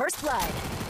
first blood.